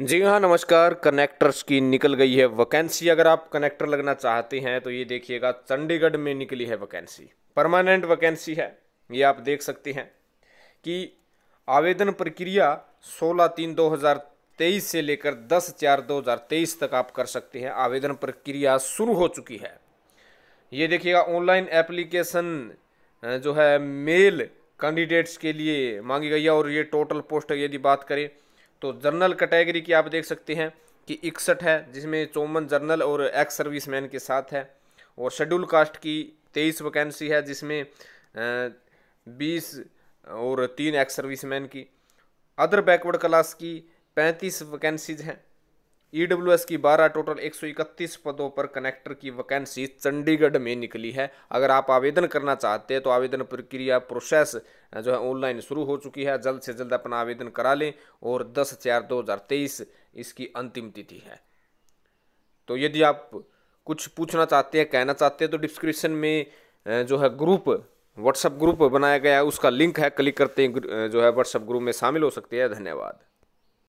जी हाँ नमस्कार कनेक्टर्स की निकल गई है वैकेंसी अगर आप कनेक्टर लगना चाहते हैं तो ये देखिएगा चंडीगढ़ में निकली है वैकेंसी परमानेंट वैकेंसी है ये आप देख सकते हैं कि आवेदन प्रक्रिया 16 तीन 2023 से लेकर 10 चार 2023 तक आप कर सकते हैं आवेदन प्रक्रिया शुरू हो चुकी है ये देखिएगा ऑनलाइन एप्लीकेशन जो है मेल कैंडिडेट्स के लिए मांगी गई है और ये टोटल पोस्ट यदि बात करें तो जर्नल कैटेगरी की आप देख सकते हैं कि इकसठ है जिसमें चौवन जर्नल और एक्स सर्विस मैन के साथ है और शेड्यूल कास्ट की तेईस वैकेंसी है जिसमें बीस और तीन एक्स सर्विस मैन की अदर बैकवर्ड क्लास की पैंतीस वैकेंसीज हैं ईडब्ल्यूएस e की 12 टोटल 131 पदों पर कनेक्टर की वैकेंसी चंडीगढ़ में निकली है अगर आप आवेदन करना चाहते हैं तो आवेदन प्रक्रिया प्रोसेस जो है ऑनलाइन शुरू हो चुकी है जल्द से जल्द अपना आवेदन करा लें और 10 चार 2023 इसकी अंतिम तिथि है तो यदि आप कुछ पूछना चाहते हैं कहना चाहते हैं तो डिस्क्रिप्शन में जो है ग्रुप व्हाट्सअप ग्रुप बनाया गया है उसका लिंक है क्लिक करते हैं जो है व्हाट्सएप ग्रुप में शामिल हो सकते हैं धन्यवाद